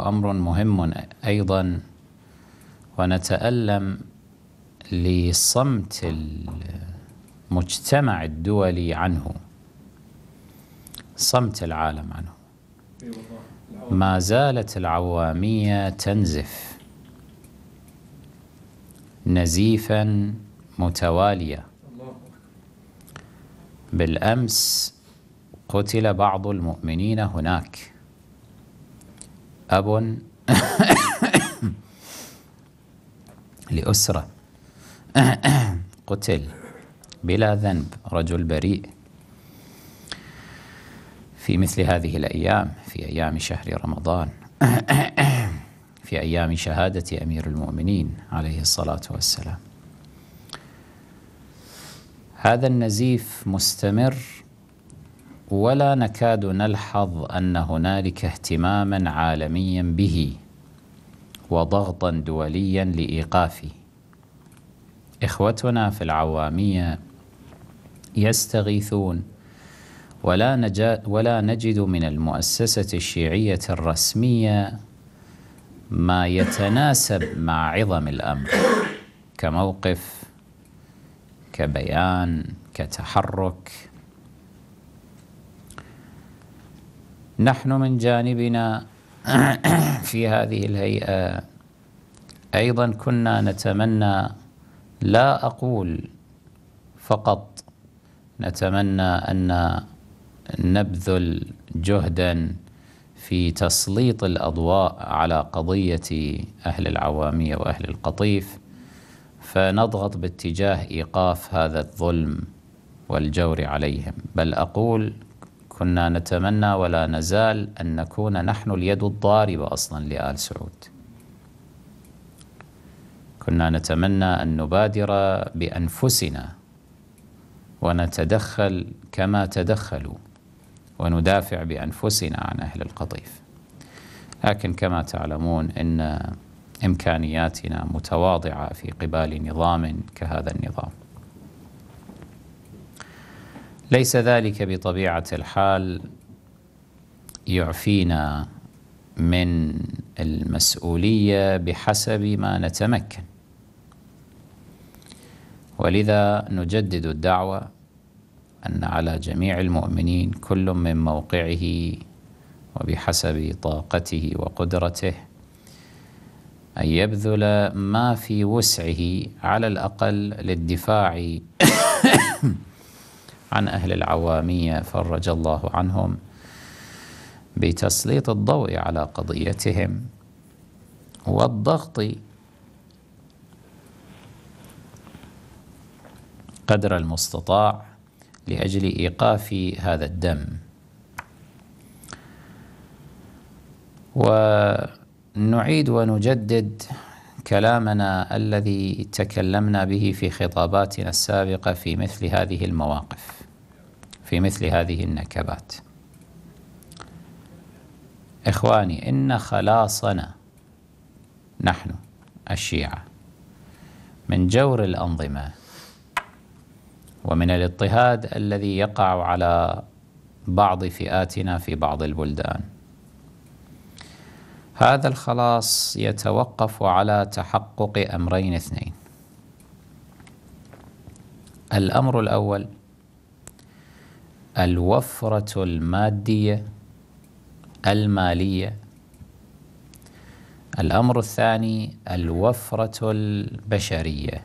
أمر مهم أيضا ونتألم لصمت المجتمع الدولي عنه صمت العالم عنه ما زالت العوامية تنزف نزيفا متواليا بالأمس قتل بعض المؤمنين هناك أب لأسرة قتل بلا ذنب رجل بريء في مثل هذه الأيام في أيام شهر رمضان في أيام شهادة أمير المؤمنين عليه الصلاة والسلام هذا النزيف مستمر ولا نكاد نلحظ أن هنالك اهتماما عالميا به وضغطا دوليا لإيقافه إخوتنا في العوامية يستغيثون ولا, نجا ولا نجد من المؤسسة الشيعية الرسمية ما يتناسب مع عظم الأمر كموقف كبيان كتحرك نحن من جانبنا في هذه الهيئة أيضا كنا نتمنى لا أقول فقط نتمنى أن نبذل جهدا في تسليط الأضواء على قضية أهل العوامية وأهل القطيف فنضغط باتجاه إيقاف هذا الظلم والجور عليهم بل أقول كنا نتمنى ولا نزال أن نكون نحن اليد الضاربة أصلا لآل سعود كنا نتمنى أن نبادر بأنفسنا ونتدخل كما تدخلوا وندافع بأنفسنا عن أهل القطيف لكن كما تعلمون أن إمكانياتنا متواضعة في قبال نظام كهذا النظام ليس ذلك بطبيعه الحال يعفينا من المسؤوليه بحسب ما نتمكن ولذا نجدد الدعوه ان على جميع المؤمنين كل من موقعه وبحسب طاقته وقدرته أن يبذل ما في وسعه على الأقل للدفاع عن أهل العوامية فرج الله عنهم بتسليط الضوء على قضيتهم والضغط قدر المستطاع لأجل إيقاف هذا الدم ونعيد ونجدد كلامنا الذي تكلمنا به في خطاباتنا السابقة في مثل هذه المواقف في مثل هذه النكبات إخواني إن خلاصنا نحن الشيعة من جور الأنظمة ومن الاضطهاد الذي يقع على بعض فئاتنا في بعض البلدان هذا الخلاص يتوقف على تحقق أمرين اثنين الأمر الأول الوفرة المادية المالية الأمر الثاني الوفرة البشرية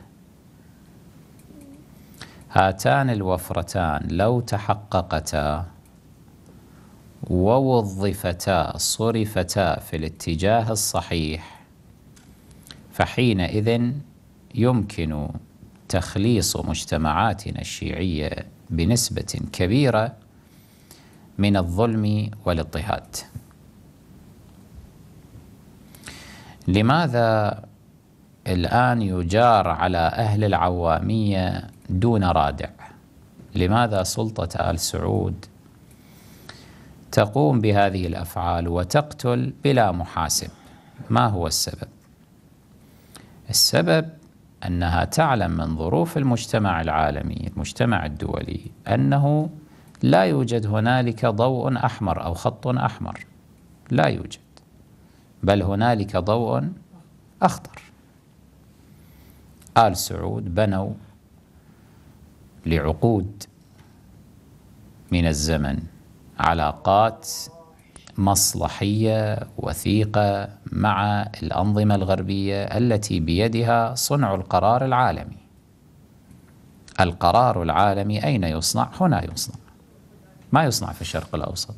هاتان الوفرتان لو تحققتا ووظفتا صرفتا في الاتجاه الصحيح فحينئذ يمكن تخليص مجتمعاتنا الشيعيه بنسبة كبيرة من الظلم والاضطهاد لماذا الآن يجار على أهل العوامية دون رادع لماذا سلطة آل سعود تقوم بهذه الأفعال وتقتل بلا محاسب ما هو السبب السبب أنها تعلم من ظروف المجتمع العالمي المجتمع الدولي أنه لا يوجد هنالك ضوء أحمر أو خط أحمر لا يوجد بل هنالك ضوء أخضر آل سعود بنوا لعقود من الزمن علاقات مصلحيه وثيقه مع الانظمه الغربيه التي بيدها صنع القرار العالمي. القرار العالمي اين يصنع؟ هنا يصنع. ما يصنع في الشرق الاوسط.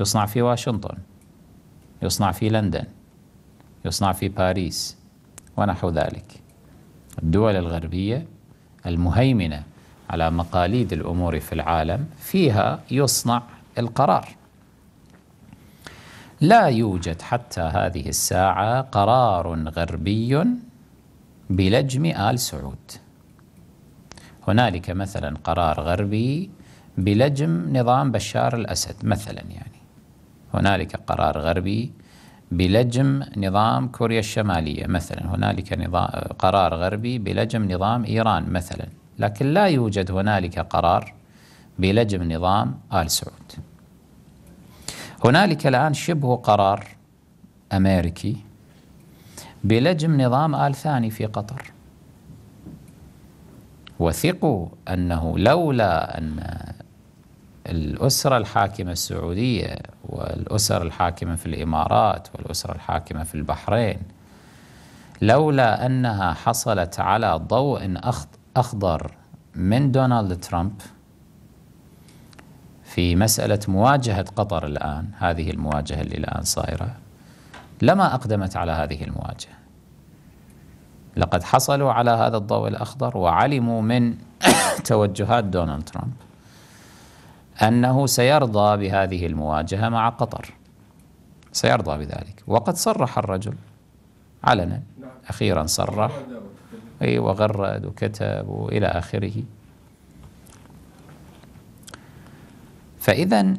يصنع في واشنطن. يصنع في لندن. يصنع في باريس ونحو ذلك. الدول الغربيه المهيمنه على مقاليد الامور في العالم فيها يصنع القرار. لا يوجد حتى هذه الساعة قرار غربي بلجم آل سعود هنالك مثلا قرار غربي بلجم نظام بشار الأسد مثلا يعني هنالك قرار غربي بلجم نظام كوريا الشمالية مثلا هنالك قرار غربي بلجم نظام إيران مثلا لكن لا يوجد هنالك قرار بلجم نظام آل سعود هنالك الآن شبه قرار أمريكي بلجم نظام آل ثاني في قطر وثقوا أنه لولا أن الأسرة الحاكمة السعودية والأسر الحاكمة في الإمارات والأسرة الحاكمة في البحرين لولا أنها حصلت على ضوء أخضر من دونالد ترامب في مسألة مواجهة قطر الآن هذه المواجهة اللي الآن صايرة لما أقدمت على هذه المواجهة لقد حصلوا على هذا الضوء الأخضر وعلموا من توجهات دونالد ترامب أنه سيرضى بهذه المواجهة مع قطر سيرضى بذلك وقد صرح الرجل علنا أخيرا صرح وغرد وكتب وإلى آخره فإذا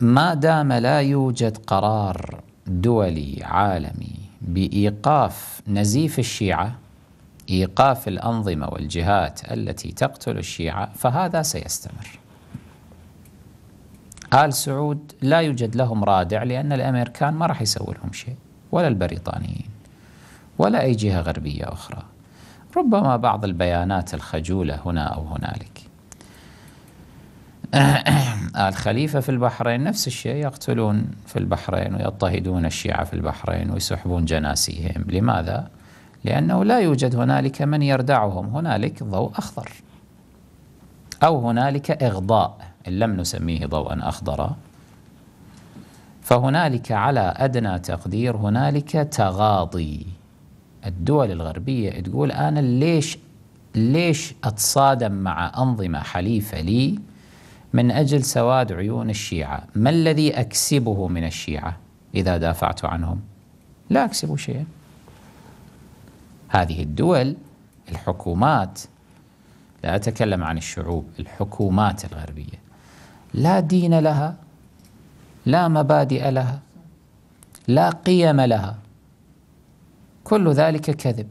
ما دام لا يوجد قرار دولي عالمي بإيقاف نزيف الشيعة إيقاف الأنظمة والجهات التي تقتل الشيعة فهذا سيستمر آل سعود لا يوجد لهم رادع لأن الأمريكان ما راح يسوي لهم شيء ولا البريطانيين ولا أي جهة غربية أخرى ربما بعض البيانات الخجولة هنا أو هنالك الخليفة في البحرين نفس الشيء يقتلون في البحرين ويضطهدون الشيعة في البحرين ويسحبون جناسيهم لماذا؟ لأنه لا يوجد هنالك من يردعهم هنالك ضوء أخضر أو هنالك إغضاء إن لم نسميه ضوءا أخضرا فهنالك على أدنى تقدير هنالك تغاضي الدول الغربية تقول أنا ليش ليش أتصادم مع أنظمة حليفة لي من أجل سواد عيون الشيعة ما الذي أكسبه من الشيعة إذا دافعت عنهم لا أكسب شيئا هذه الدول الحكومات لا أتكلم عن الشعوب الحكومات الغربية لا دين لها لا مبادئ لها لا قيم لها كل ذلك كذب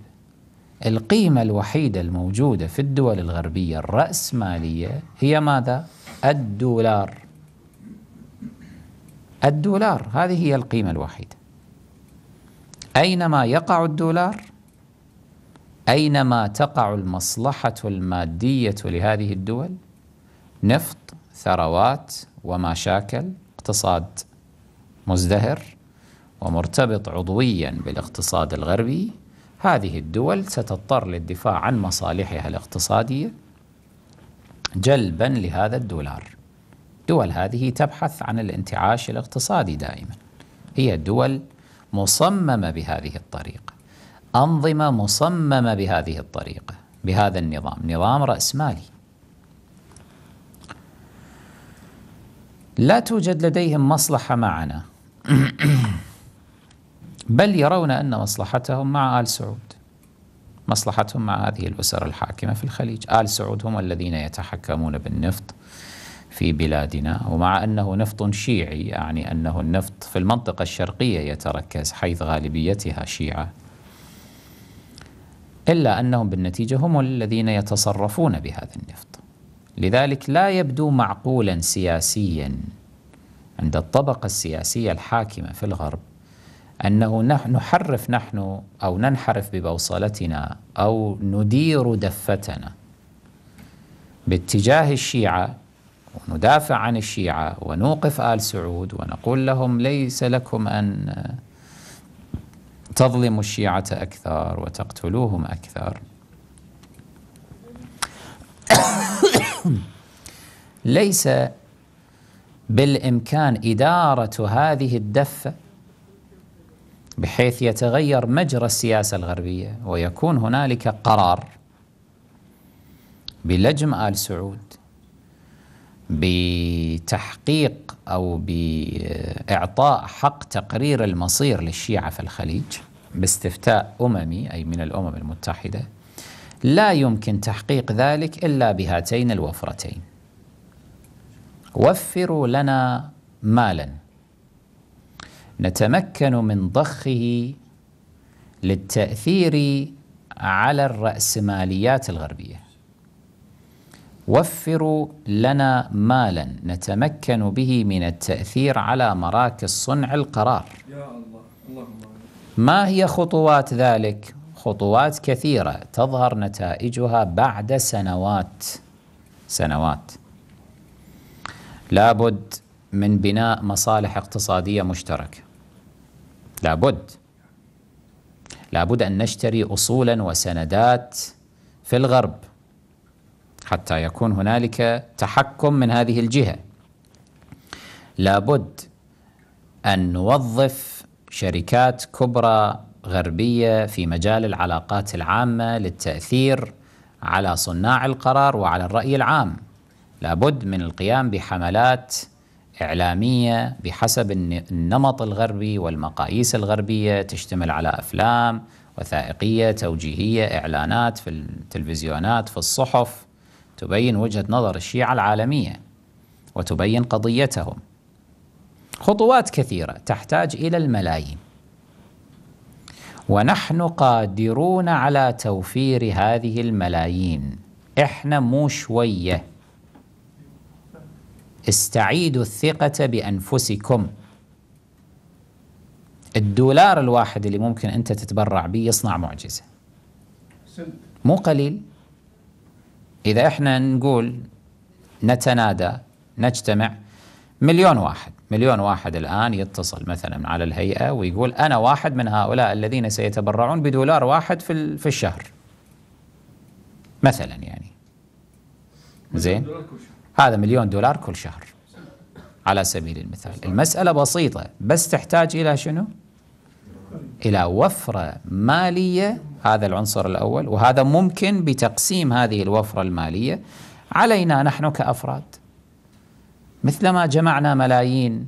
القيمة الوحيدة الموجودة في الدول الغربية الرأسمالية هي ماذا؟ الدولار الدولار هذه هي القيمة الوحيدة أينما يقع الدولار أينما تقع المصلحة المادية لهذه الدول نفط ثروات وما شاكل اقتصاد مزدهر ومرتبط عضويا بالاقتصاد الغربي هذه الدول ستضطر للدفاع عن مصالحها الاقتصاديه جلبا لهذا الدولار دول هذه تبحث عن الانتعاش الاقتصادي دائما هي دول مصممة بهذه الطريقة أنظمة مصممة بهذه الطريقة بهذا النظام نظام رأسمالي لا توجد لديهم مصلحة معنا بل يرون أن مصلحتهم مع آل سعود مصلحتهم مع هذه الأسر الحاكمة في الخليج آل سعود هم الذين يتحكمون بالنفط في بلادنا ومع أنه نفط شيعي يعني أنه النفط في المنطقة الشرقية يتركز حيث غالبيتها شيعة إلا أنهم بالنتيجة هم الذين يتصرفون بهذا النفط لذلك لا يبدو معقولا سياسيا عند الطبقة السياسية الحاكمة في الغرب أنه نحن نحرف نحن أو ننحرف ببوصلتنا أو ندير دفتنا باتجاه الشيعة وندافع عن الشيعة ونوقف آل سعود ونقول لهم ليس لكم أن تظلموا الشيعة أكثر وتقتلوهم أكثر ليس بالإمكان إدارة هذه الدفة بحيث يتغير مجرى السياسة الغربية ويكون هنالك قرار بلجم آل سعود بتحقيق أو بإعطاء حق تقرير المصير للشيعة في الخليج باستفتاء أممي أي من الأمم المتحدة لا يمكن تحقيق ذلك إلا بهاتين الوفرتين وفروا لنا مالاً نتمكن من ضخه للتأثير على الرأسماليات الغربية وفروا لنا مالا نتمكن به من التأثير على مراكز صنع القرار ما هي خطوات ذلك؟ خطوات كثيرة تظهر نتائجها بعد سنوات سنوات لابد من بناء مصالح اقتصادية مشتركة لابد لابد أن نشتري أصولا وسندات في الغرب حتى يكون هنالك تحكم من هذه الجهة لابد أن نوظف شركات كبرى غربية في مجال العلاقات العامة للتأثير على صناع القرار وعلى الرأي العام لابد من القيام بحملات إعلامية بحسب النمط الغربي والمقاييس الغربية تشتمل على أفلام وثائقية توجيهية إعلانات في التلفزيونات في الصحف تبين وجهة نظر الشيعة العالمية وتبين قضيتهم خطوات كثيرة تحتاج إلى الملايين ونحن قادرون على توفير هذه الملايين احنا مو شويه استعيدوا الثقة بأنفسكم الدولار الواحد اللي ممكن أنت تتبرع به يصنع معجزة مو قليل إذا إحنا نقول نتنادى نجتمع مليون واحد مليون واحد الآن يتصل مثلا على الهيئة ويقول أنا واحد من هؤلاء الذين سيتبرعون بدولار واحد في, في الشهر مثلا يعني زين هذا مليون دولار كل شهر على سبيل المثال المسألة بسيطة بس تحتاج إلى شنو؟ إلى وفرة مالية هذا العنصر الأول وهذا ممكن بتقسيم هذه الوفرة المالية علينا نحن كأفراد مثلما جمعنا ملايين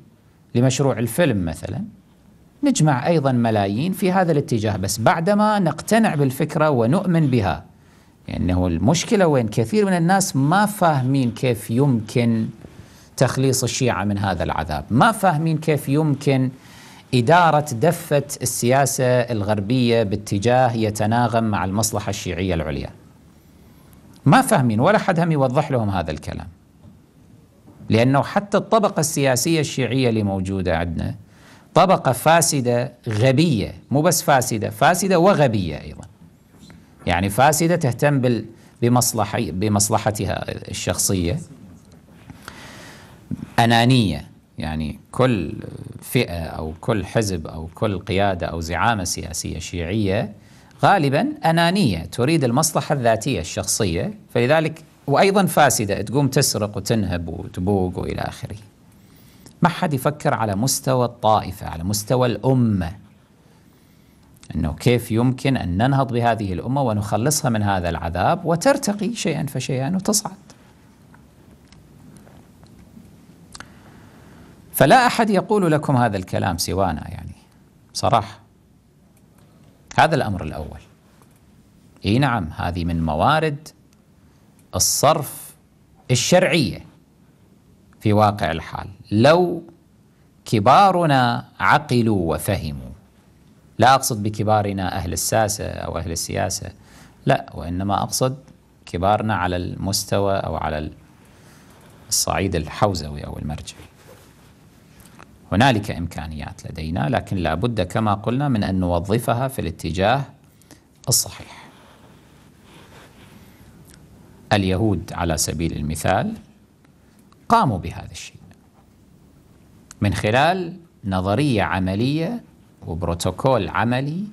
لمشروع الفيلم مثلا نجمع أيضا ملايين في هذا الاتجاه بس بعدما نقتنع بالفكرة ونؤمن بها يعني المشكلة وين كثير من الناس ما فاهمين كيف يمكن تخليص الشيعة من هذا العذاب ما فاهمين كيف يمكن إدارة دفة السياسة الغربية باتجاه يتناغم مع المصلحة الشيعية العليا ما فاهمين ولا حد هم يوضح لهم هذا الكلام لأنه حتى الطبقة السياسية الشيعية اللي موجودة عندنا طبقة فاسدة غبية مو بس فاسدة فاسدة وغبية أيضاً يعني فاسدة تهتم بمصلحة بمصلحتها الشخصية أنانية يعني كل فئة أو كل حزب أو كل قيادة أو زعامة سياسية شيعية غالبا أنانية تريد المصلحة الذاتية الشخصية فلذلك وأيضا فاسدة تقوم تسرق وتنهب وتبوق وإلى آخره ما حد يفكر على مستوى الطائفة على مستوى الأمة أنه كيف يمكن أن ننهض بهذه الأمة ونخلصها من هذا العذاب وترتقي شيئا فشيئا وتصعد فلا أحد يقول لكم هذا الكلام سوانا يعني صراحة هذا الأمر الأول اي نعم هذه من موارد الصرف الشرعية في واقع الحال لو كبارنا عقلوا وفهموا لا أقصد بكبارنا أهل الساسة أو أهل السياسة لا وإنما أقصد كبارنا على المستوى أو على الصعيد الحوزوي أو المرجعي هنالك إمكانيات لدينا لكن لابد كما قلنا من أن نوظفها في الاتجاه الصحيح اليهود على سبيل المثال قاموا بهذا الشيء من خلال نظرية عملية وبروتوكول عملي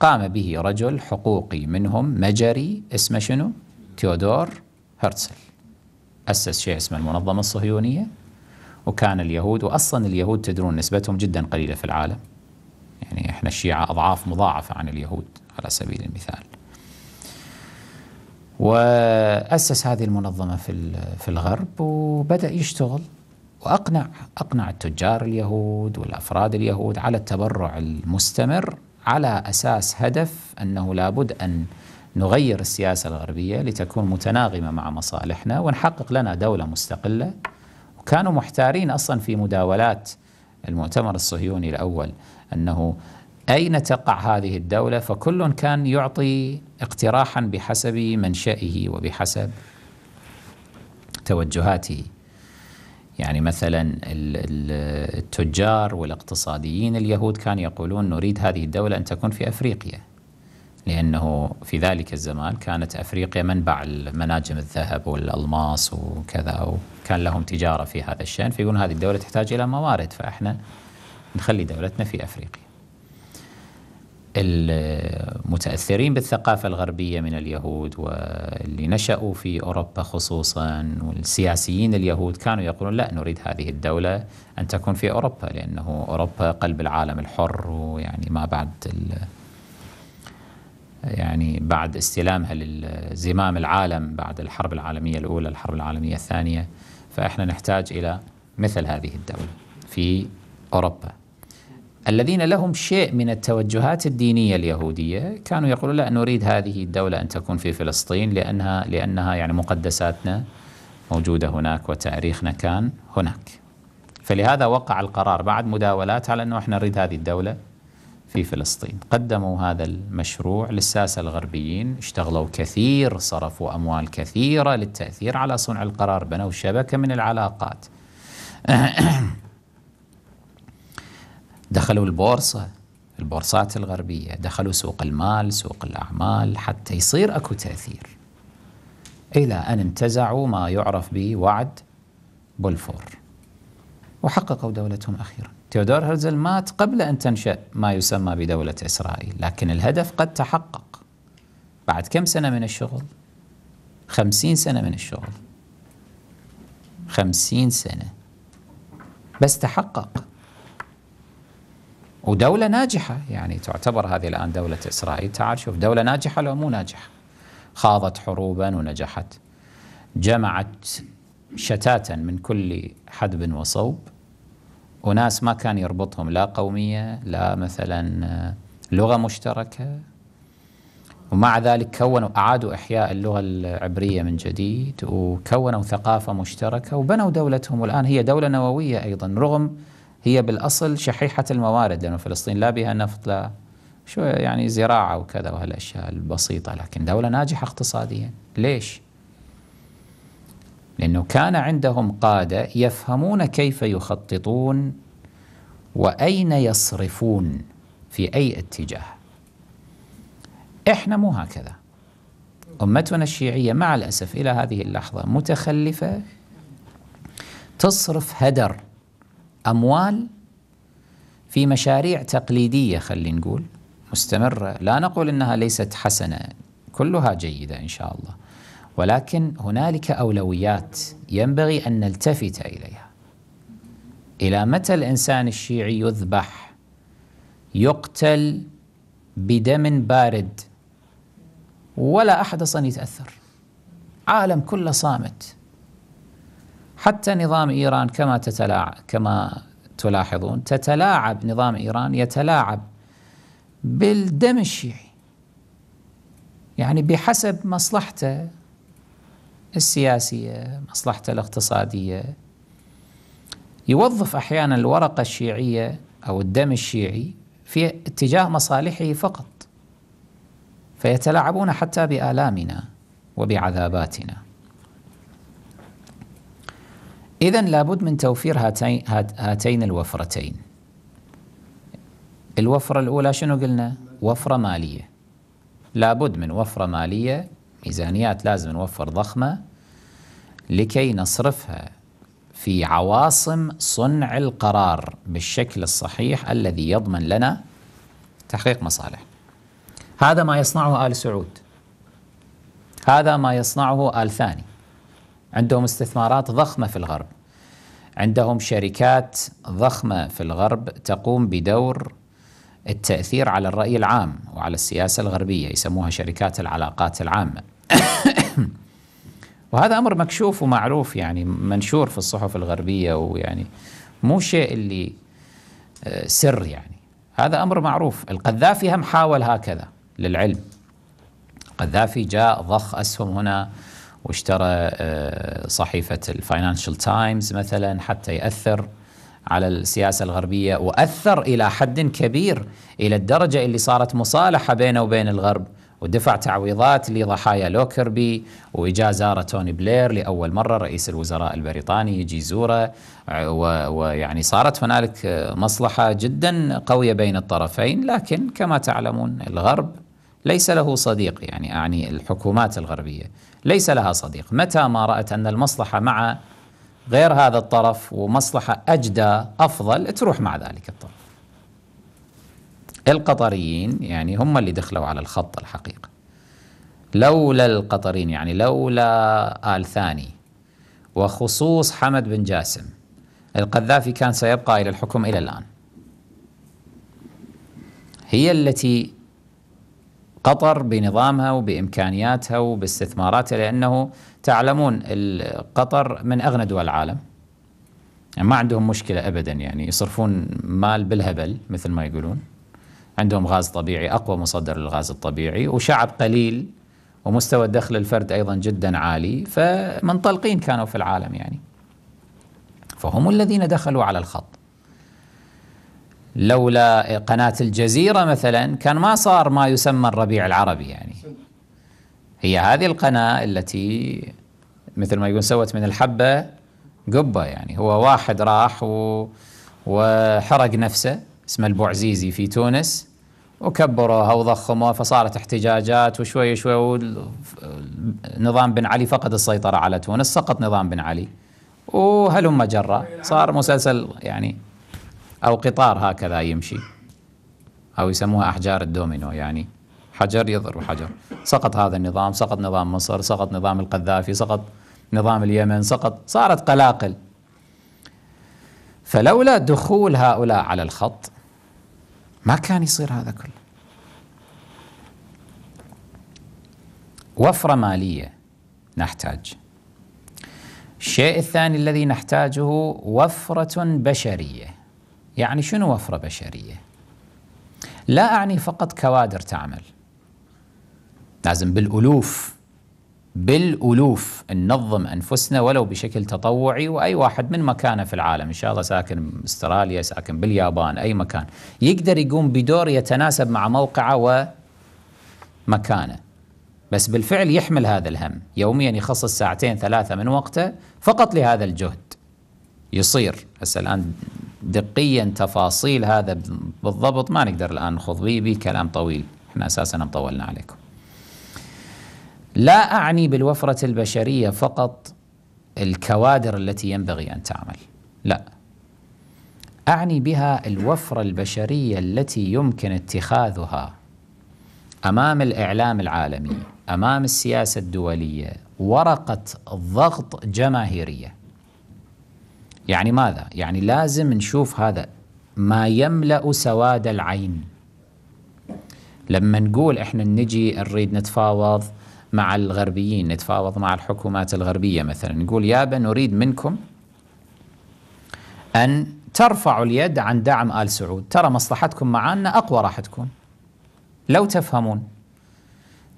قام به رجل حقوقي منهم مجري اسمه شنو؟ تيودور هرتزل أسس شيء اسمه المنظمة الصهيونية وكان اليهود وأصلا اليهود تدرون نسبتهم جدا قليلة في العالم يعني احنا الشيعة أضعاف مضاعفة عن اليهود على سبيل المثال وأسس هذه المنظمة في في الغرب وبدأ يشتغل وأقنع أقنع التجار اليهود والأفراد اليهود على التبرع المستمر على أساس هدف أنه لابد أن نغير السياسة الغربية لتكون متناغمة مع مصالحنا ونحقق لنا دولة مستقلة وكانوا محتارين أصلا في مداولات المؤتمر الصهيوني الأول أنه أين تقع هذه الدولة فكل كان يعطي اقتراحا بحسب منشئه وبحسب توجهاته يعني مثلا التجار والاقتصاديين اليهود كانوا يقولون نريد هذه الدولة أن تكون في أفريقيا لأنه في ذلك الزمان كانت أفريقيا منبع المناجم الذهب والألماس وكذا وكان لهم تجارة في هذا الشأن فيقولون هذه الدولة تحتاج إلى موارد فإحنا نخلي دولتنا في أفريقيا المتأثرين بالثقافة الغربية من اليهود واللي نشأوا في أوروبا خصوصا والسياسيين اليهود كانوا يقولون لا نريد هذه الدولة أن تكون في أوروبا لأنه أوروبا قلب العالم الحر ويعني ما بعد يعني بعد استلامها للزمام العالم بعد الحرب العالمية الأولى الحرب العالمية الثانية فإحنا نحتاج إلى مثل هذه الدولة في أوروبا الذين لهم شيء من التوجهات الدينية اليهودية كانوا يقولون لا نريد هذه الدولة أن تكون في فلسطين لأنها, لأنها يعني مقدساتنا موجودة هناك وتاريخنا كان هناك فلهذا وقع القرار بعد مداولات على أنه إحنا نريد هذه الدولة في فلسطين قدموا هذا المشروع للساسة الغربيين اشتغلوا كثير صرفوا أموال كثيرة للتأثير على صنع القرار بنوا شبكة من العلاقات دخلوا البورصة البورصات الغربية دخلوا سوق المال سوق الأعمال حتى يصير أكو تأثير إلى أن انتزعوا ما يعرف بوعد بولفور وحققوا دولتهم أخيرا تيودور هرزل مات قبل أن تنشأ ما يسمى بدولة إسرائيل لكن الهدف قد تحقق بعد كم سنة من الشغل؟ خمسين سنة من الشغل خمسين سنة بس تحقق ودولة ناجحة يعني تعتبر هذه الآن دولة إسرائيل تعال شوف دولة ناجحة لو مو ناجحة خاضت حروبا ونجحت جمعت شتاتا من كل حدب وصوب وناس ما كان يربطهم لا قومية لا مثلا لغة مشتركة ومع ذلك كونوا أعادوا إحياء اللغة العبرية من جديد وكونوا ثقافة مشتركة وبنوا دولتهم والآن هي دولة نووية أيضا رغم هي بالاصل شحيحه الموارد لانه فلسطين لا بها نفط لا شو يعني زراعه وكذا وهالاشياء البسيطه لكن دوله ناجحه اقتصاديا ليش؟ لانه كان عندهم قاده يفهمون كيف يخططون واين يصرفون في اي اتجاه. احنا مو هكذا. امتنا الشيعيه مع الاسف الى هذه اللحظه متخلفه تصرف هدر أموال في مشاريع تقليدية خلينا نقول مستمرة لا نقول أنها ليست حسنة كلها جيدة إن شاء الله ولكن هنالك أولويات ينبغي أن نلتفت إليها إلى متى الإنسان الشيعي يذبح يقتل بدم بارد ولا أحد أصلا يتأثر عالم كله صامت حتى نظام إيران كما تتلاعب كما تلاحظون تتلاعب نظام إيران يتلاعب بالدم الشيعي يعني بحسب مصلحته السياسية مصلحته الاقتصادية يوظف أحيانا الورقة الشيعية أو الدم الشيعي في اتجاه مصالحه فقط فيتلاعبون حتى بآلامنا وبعذاباتنا إذا لابد من توفير هاتين هاتين الوفرتين. الوفرة الأولى شنو قلنا؟ وفرة مالية. لابد من وفرة مالية، ميزانيات لازم نوفر ضخمة لكي نصرفها في عواصم صنع القرار بالشكل الصحيح الذي يضمن لنا تحقيق مصالح. هذا ما يصنعه آل سعود. هذا ما يصنعه آل ثاني. عندهم استثمارات ضخمه في الغرب عندهم شركات ضخمه في الغرب تقوم بدور التاثير على الراي العام وعلى السياسه الغربيه يسموها شركات العلاقات العامه وهذا امر مكشوف ومعروف يعني منشور في الصحف الغربيه ويعني مو شيء اللي آه، سر يعني هذا امر معروف القذافي هم حاول هكذا للعلم القذافي جاء ضخ اسهم هنا واشترى آه، صحيفة الفاينانشال تايمز مثلا حتى يأثر على السياسة الغربية وأثر إلى حد كبير إلى الدرجة اللي صارت مصالحة بينه وبين الغرب ودفع تعويضات لضحايا لوكربي وإجا زار توني بلير لأول مرة رئيس الوزراء البريطاني يجي يزوره آه، ويعني صارت هنالك آه، مصلحة جدا قوية بين الطرفين لكن كما تعلمون الغرب ليس له صديق يعني أعني الحكومات الغربية ليس لها صديق متى ما رأت أن المصلحة مع غير هذا الطرف ومصلحة أجدى أفضل تروح مع ذلك الطرف القطريين يعني هم اللي دخلوا على الخط الحقيقة لولا القطريين يعني لولا آل ثاني وخصوص حمد بن جاسم القذافي كان سيبقى إلى الحكم إلى الآن هي التي قطر بنظامها وبامكانياتها وباستثماراتها لانه تعلمون قطر من اغنى دول العالم يعني ما عندهم مشكله ابدا يعني يصرفون مال بالهبل مثل ما يقولون عندهم غاز طبيعي اقوى مصدر للغاز الطبيعي وشعب قليل ومستوى الدخل الفرد ايضا جدا عالي فمنطلقين كانوا في العالم يعني فهم الذين دخلوا على الخط لولا قناة الجزيرة مثلا كان ما صار ما يسمى الربيع العربي يعني هي هذه القناة التي مثل ما يقول سوت من الحبة قبة يعني هو واحد راح وحرق نفسه اسمه البوعزيزي في تونس وكبروها وضخموها فصارت احتجاجات وشوي شوي نظام بن علي فقد السيطرة على تونس سقط نظام بن علي وهلم جرى صار مسلسل يعني أو قطار هكذا يمشي أو يسموها أحجار الدومينو يعني حجر يضرب حجر سقط هذا النظام سقط نظام مصر سقط نظام القذافي سقط نظام اليمن سقط صارت قلاقل فلولا دخول هؤلاء على الخط ما كان يصير هذا كله وفرة مالية نحتاج الشيء الثاني الذي نحتاجه وفرة بشرية يعني شنو وفرة بشرية لا أعني فقط كوادر تعمل لازم بالألوف بالألوف ننظم أنفسنا ولو بشكل تطوعي وأي واحد من مكانه في العالم إن شاء الله ساكن استراليا ساكن باليابان أي مكان يقدر يقوم بدور يتناسب مع موقعه ومكانه بس بالفعل يحمل هذا الهم يوميا يخصص ساعتين ثلاثة من وقته فقط لهذا الجهد يصير هسه الآن دقيا تفاصيل هذا بالضبط ما نقدر الآن نخوض به بكلام كلام طويل احنا أساسا مطولنا عليكم لا أعني بالوفرة البشرية فقط الكوادر التي ينبغي أن تعمل لا أعني بها الوفرة البشرية التي يمكن اتخاذها أمام الإعلام العالمي أمام السياسة الدولية ورقة ضغط جماهيرية يعني ماذا؟ يعني لازم نشوف هذا ما يملأ سواد العين لما نقول احنا نجي نريد نتفاوض مع الغربيين نتفاوض مع الحكومات الغربية مثلا نقول يابا نريد منكم أن ترفعوا اليد عن دعم آل سعود ترى مصلحتكم معانا أقوى راح تكون لو تفهمون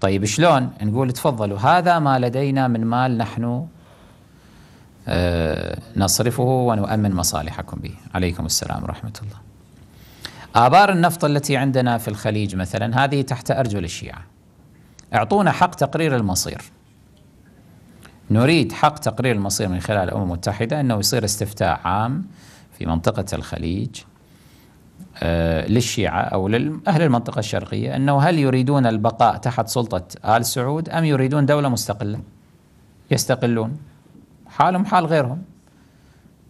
طيب شلون نقول تفضلوا هذا ما لدينا من مال نحن نصرفه ونؤمن مصالحكم به عليكم السلام ورحمة الله آبار النفط التي عندنا في الخليج مثلا هذه تحت أرجل الشيعة اعطونا حق تقرير المصير نريد حق تقرير المصير من خلال الأمم المتحدة أنه يصير استفتاء عام في منطقة الخليج آه، للشيعة أو لأهل المنطقة الشرقية أنه هل يريدون البقاء تحت سلطة آل سعود أم يريدون دولة مستقلة يستقلون حالهم حال غيرهم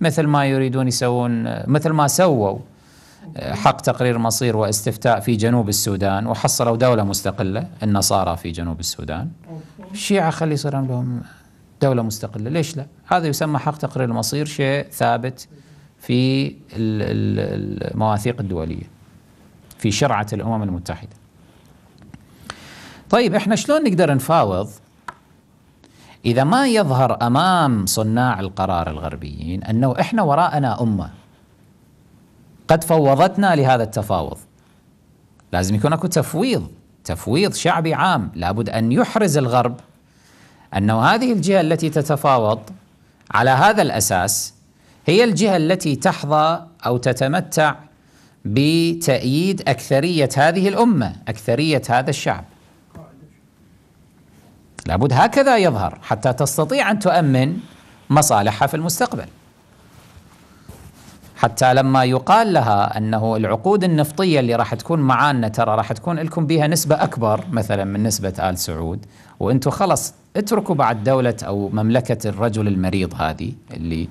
مثل ما يريدون يسوون مثل ما سووا حق تقرير مصير واستفتاء في جنوب السودان وحصلوا دولة مستقلة النصارى في جنوب السودان الشيعة خلي يصير عندهم دولة مستقلة ليش لا هذا يسمى حق تقرير المصير شيء ثابت في المواثيق الدولية في شرعة الأمم المتحدة طيب احنا شلون نقدر نفاوض إذا ما يظهر أمام صناع القرار الغربيين أنه إحنا وراءنا أمة قد فوضتنا لهذا التفاوض لازم يكون أكو تفويض تفويض شعبي عام لابد أن يحرز الغرب أنه هذه الجهة التي تتفاوض على هذا الأساس هي الجهة التي تحظى أو تتمتع بتأييد أكثرية هذه الأمة أكثرية هذا الشعب لابد هكذا يظهر حتى تستطيع أن تؤمن مصالحها في المستقبل حتى لما يقال لها أنه العقود النفطية اللي راح تكون معانا ترى راح تكون لكم بها نسبة أكبر مثلا من نسبة آل سعود وأنتم خلص اتركوا بعد دولة أو مملكة الرجل المريض هذه اللي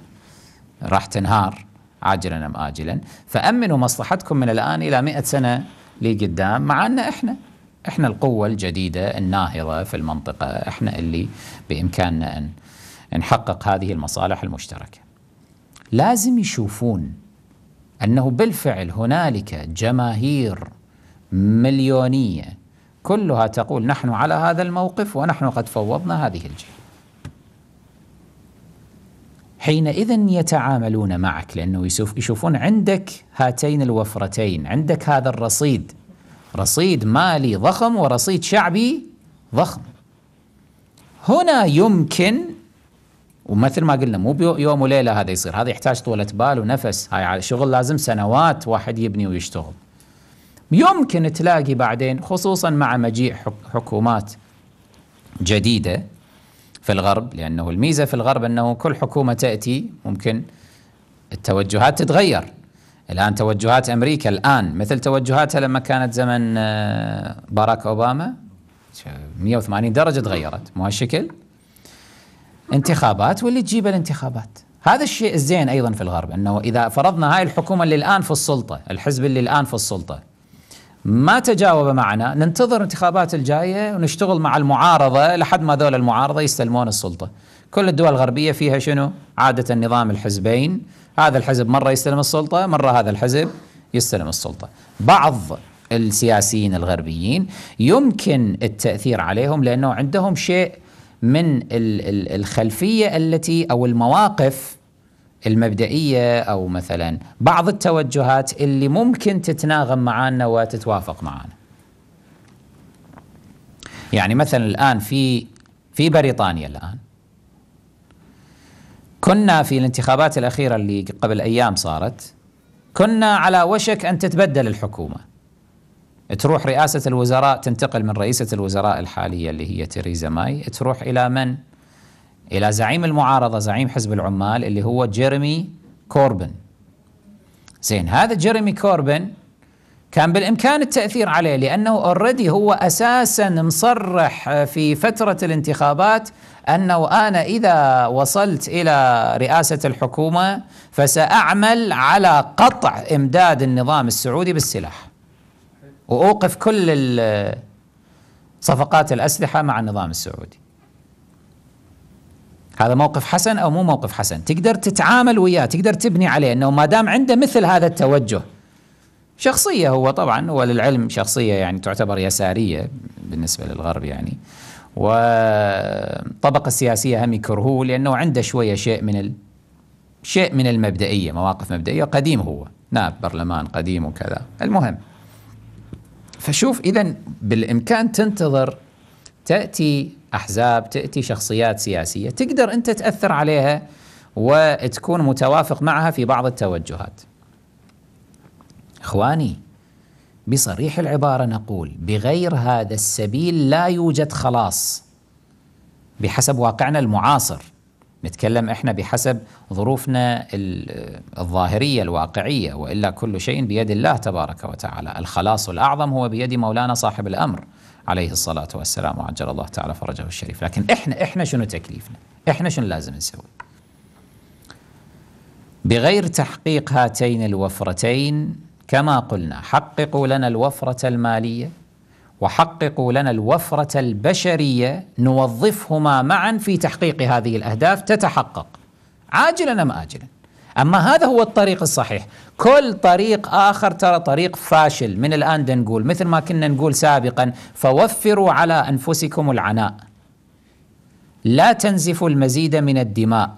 راح تنهار عاجلا أم آجلا فأمنوا مصلحتكم من الآن إلى مئة سنة لقدام معانا إحنا احنا القوة الجديدة الناهضة في المنطقة احنا اللي بإمكاننا أن نحقق هذه المصالح المشتركة لازم يشوفون أنه بالفعل هنالك جماهير مليونية كلها تقول نحن على هذا الموقف ونحن قد فوضنا هذه الجهة حينئذ يتعاملون معك لأنه يشوفون عندك هاتين الوفرتين عندك هذا الرصيد رصيد مالي ضخم ورصيد شعبي ضخم هنا يمكن ومثل ما قلنا مو بيوم وليله هذا يصير هذا يحتاج طولة بال ونفس هاي شغل لازم سنوات واحد يبني ويشتغل يمكن تلاقي بعدين خصوصا مع مجيء حكومات جديدة في الغرب لأنه الميزة في الغرب أنه كل حكومة تأتي ممكن التوجهات تتغير الان توجهات امريكا الان مثل توجهاتها لما كانت زمن آه، باراك اوباما 180 درجه تغيرت مو هالشكل انتخابات واللي تجيب الانتخابات هذا الشيء الزين ايضا في الغرب انه اذا فرضنا هاي الحكومه اللي الان في السلطه الحزب اللي الان في السلطه ما تجاوب معنا ننتظر الانتخابات الجايه ونشتغل مع المعارضه لحد ما ذول المعارضه يستلمون السلطه كل الدول الغربيه فيها شنو عاده نظام الحزبين هذا الحزب مرة يستلم السلطة مرة هذا الحزب يستلم السلطة بعض السياسيين الغربيين يمكن التأثير عليهم لأنه عندهم شيء من الخلفية التي أو المواقف المبدئية أو مثلا بعض التوجهات اللي ممكن تتناغم معنا وتتوافق معنا يعني مثلا الآن في في بريطانيا الآن كنا في الانتخابات الأخيرة اللي قبل أيام صارت كنا على وشك أن تتبدل الحكومة تروح رئاسة الوزراء تنتقل من رئيسة الوزراء الحالية اللي هي تيريزا ماي تروح إلى من؟ إلى زعيم المعارضة زعيم حزب العمال اللي هو جيريمي كوربن زين هذا جيريمي كوربن كان بالامكان التاثير عليه لانه اوريدي هو اساسا مصرح في فتره الانتخابات انه انا اذا وصلت الى رئاسه الحكومه فساعمل على قطع امداد النظام السعودي بالسلاح. واوقف كل صفقات الاسلحه مع النظام السعودي. هذا موقف حسن او مو موقف حسن، تقدر تتعامل وياه، تقدر تبني عليه انه ما دام عنده مثل هذا التوجه شخصية هو طبعا وللعلم شخصية يعني تعتبر يسارية بالنسبة للغرب يعني وطبقة السياسية هم يكرهوه لأنه عنده شوية شيء من ال... شيء من المبدئية مواقف مبدئية قديم هو نائب برلمان قديم وكذا المهم فشوف إذا بالإمكان تنتظر تأتي أحزاب تأتي شخصيات سياسية تقدر أنت تأثر عليها وتكون متوافق معها في بعض التوجهات إخواني بصريح العبارة نقول بغير هذا السبيل لا يوجد خلاص بحسب واقعنا المعاصر نتكلم احنا بحسب ظروفنا الظاهريه الواقعيه والا كل شيء بيد الله تبارك وتعالى، الخلاص الاعظم هو بيد مولانا صاحب الامر عليه الصلاه والسلام وعجل الله تعالى فرجه الشريف، لكن احنا احنا شنو تكليفنا؟ احنا شنو لازم نسوي؟ بغير تحقيق هاتين الوفرتين كما قلنا حققوا لنا الوفرة المالية وحققوا لنا الوفرة البشرية نوظفهما معا في تحقيق هذه الأهداف تتحقق عاجلا أم آجلا أما هذا هو الطريق الصحيح كل طريق آخر ترى طريق فاشل من الآن نقول مثل ما كنا نقول سابقا فوفروا على أنفسكم العناء لا تنزفوا المزيد من الدماء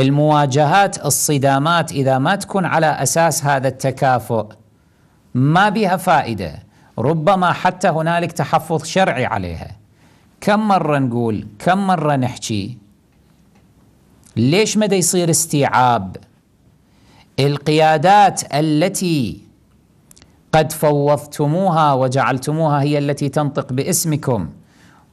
المواجهات الصدامات إذا ما تكون على أساس هذا التكافؤ ما بها فائدة ربما حتى هنالك تحفظ شرعي عليها كم مرة نقول كم مرة نحكي ليش مدى يصير استيعاب القيادات التي قد فوضتموها وجعلتموها هي التي تنطق باسمكم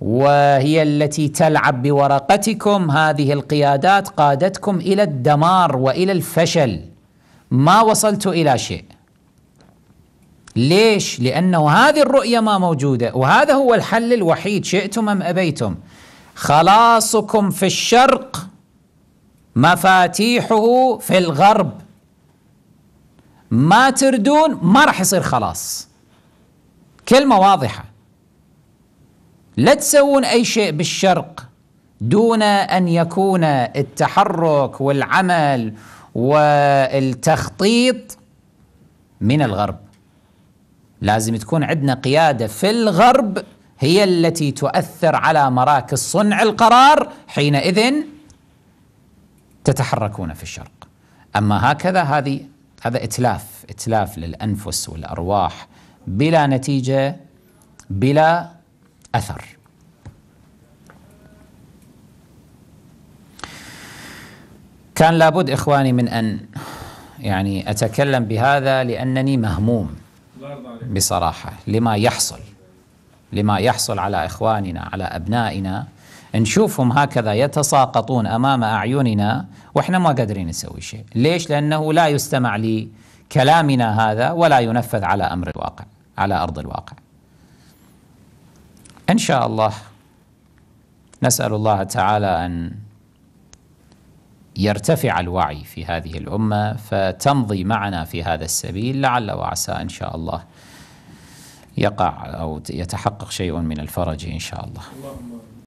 وهي التي تلعب بورقتكم هذه القيادات قادتكم الى الدمار والى الفشل ما وصلت الى شيء ليش؟ لأنه هذه الرؤية ما موجودة وهذا هو الحل الوحيد شئتم أم أبيتم خلاصكم في الشرق مفاتيحه في الغرب ما تردون ما راح يصير خلاص كلمة واضحة لا تسوون أي شيء بالشرق دون أن يكون التحرك والعمل والتخطيط من الغرب لازم تكون عندنا قيادة في الغرب هي التي تؤثر على مراكز صنع القرار حينئذ تتحركون في الشرق أما هكذا هذه هذا إتلاف إتلاف للأنفس والأرواح بلا نتيجة بلا أثر كان لابد إخواني من أن يعني أتكلم بهذا لأنني مهموم بصراحة لما يحصل لما يحصل على إخواننا على أبنائنا نشوفهم هكذا يتساقطون أمام أعيننا وإحنا ما قادرين نسوي شيء ليش؟ لأنه لا يستمع لكلامنا هذا ولا ينفذ على أمر الواقع على أرض الواقع إن شاء الله نسأل الله تعالى أن يرتفع الوعي في هذه الأمة فتمضي معنا في هذا السبيل لعل وعسى إن شاء الله يقع أو يتحقق شيء من الفرج إن شاء الله